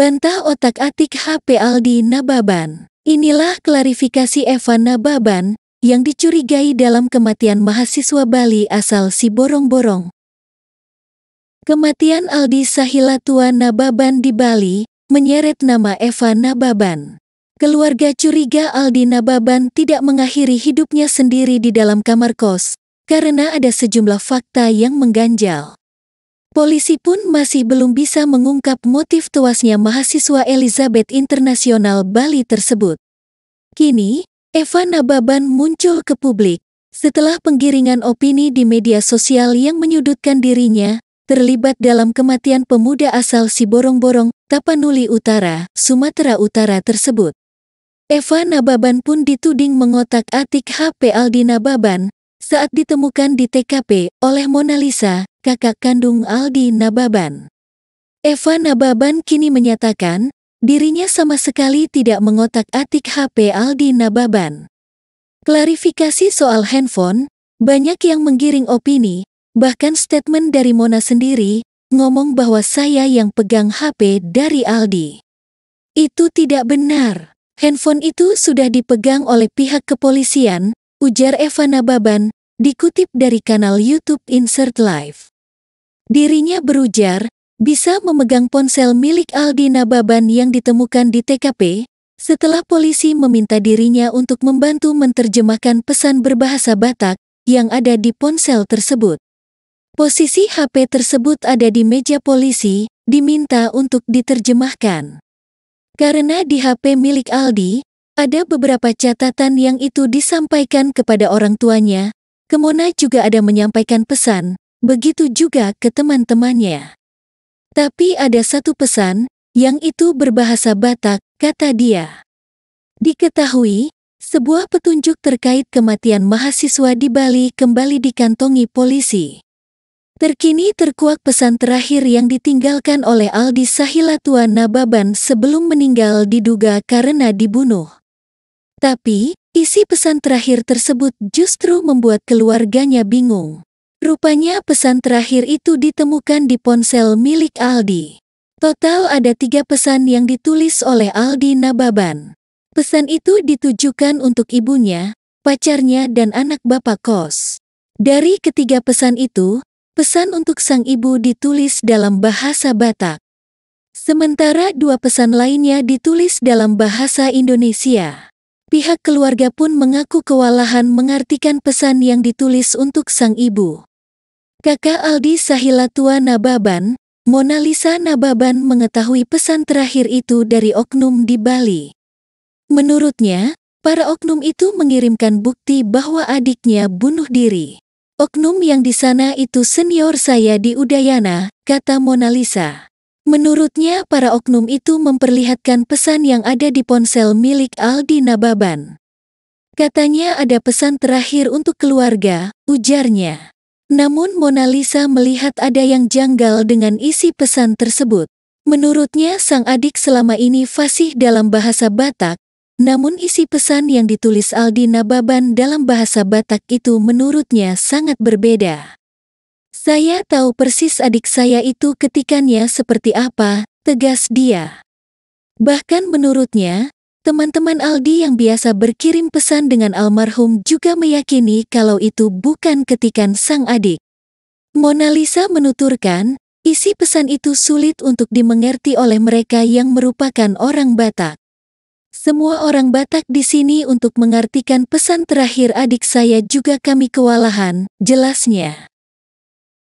Bantah otak-atik HP Aldi Nababan. Inilah klarifikasi Evan Nababan yang dicurigai dalam kematian mahasiswa Bali asal Siborong borong Kematian Aldi Sahilatua Nababan di Bali menyeret nama Eva Nababan. Keluarga curiga Aldi Nababan tidak mengakhiri hidupnya sendiri di dalam kamar kos karena ada sejumlah fakta yang mengganjal. Polisi pun masih belum bisa mengungkap motif tewasnya mahasiswa Elizabeth Internasional Bali tersebut. Kini, Eva Nababan muncul ke publik setelah penggiringan opini di media sosial yang menyudutkan dirinya terlibat dalam kematian pemuda asal Siborong-Borong, Tapanuli Utara, Sumatera Utara tersebut. Eva Nababan pun dituding mengotak-atik HP Aldi Nababan, saat ditemukan di TKP oleh Mona Lisa, kakak kandung Aldi Nababan. Eva Nababan kini menyatakan, dirinya sama sekali tidak mengotak-atik HP Aldi Nababan. Klarifikasi soal handphone, banyak yang menggiring opini, bahkan statement dari Mona sendiri, ngomong bahwa saya yang pegang HP dari Aldi. Itu tidak benar. Handphone itu sudah dipegang oleh pihak kepolisian, ujar Evana Baban, dikutip dari kanal YouTube Insert Live. Dirinya berujar, bisa memegang ponsel milik Aldi Nababan yang ditemukan di TKP, setelah polisi meminta dirinya untuk membantu menerjemahkan pesan berbahasa Batak yang ada di ponsel tersebut. Posisi HP tersebut ada di meja polisi, diminta untuk diterjemahkan. Karena di HP milik Aldi, ada beberapa catatan yang itu disampaikan kepada orang tuanya, Kemona juga ada menyampaikan pesan, begitu juga ke teman-temannya. Tapi ada satu pesan, yang itu berbahasa Batak, kata dia. Diketahui, sebuah petunjuk terkait kematian mahasiswa di Bali kembali dikantongi polisi. Terkini terkuak pesan terakhir yang ditinggalkan oleh Aldi Sahilatua Nababan sebelum meninggal diduga karena dibunuh. Tapi, isi pesan terakhir tersebut justru membuat keluarganya bingung. Rupanya pesan terakhir itu ditemukan di ponsel milik Aldi. Total ada tiga pesan yang ditulis oleh Aldi Nababan. Pesan itu ditujukan untuk ibunya, pacarnya dan anak bapak kos. Dari ketiga pesan itu, pesan untuk sang ibu ditulis dalam bahasa Batak. Sementara dua pesan lainnya ditulis dalam bahasa Indonesia. Pihak keluarga pun mengaku kewalahan mengartikan pesan yang ditulis untuk sang ibu. Kakak Aldi Sahilatua Nababan, Mona Lisa Nababan mengetahui pesan terakhir itu dari oknum di Bali. Menurutnya, para oknum itu mengirimkan bukti bahwa adiknya bunuh diri. Oknum yang di sana itu senior saya di Udayana, kata Mona Lisa. Menurutnya para oknum itu memperlihatkan pesan yang ada di ponsel milik Aldi Nababan. Katanya ada pesan terakhir untuk keluarga, ujarnya. Namun Mona Lisa melihat ada yang janggal dengan isi pesan tersebut. Menurutnya sang adik selama ini fasih dalam bahasa Batak, namun isi pesan yang ditulis Aldi Nababan dalam bahasa Batak itu menurutnya sangat berbeda. Saya tahu persis adik saya itu ketikannya seperti apa, tegas dia. Bahkan menurutnya, teman-teman Aldi yang biasa berkirim pesan dengan almarhum juga meyakini kalau itu bukan ketikan sang adik. Mona Lisa menuturkan, isi pesan itu sulit untuk dimengerti oleh mereka yang merupakan orang Batak. Semua orang Batak di sini untuk mengartikan pesan terakhir adik saya juga kami kewalahan, jelasnya.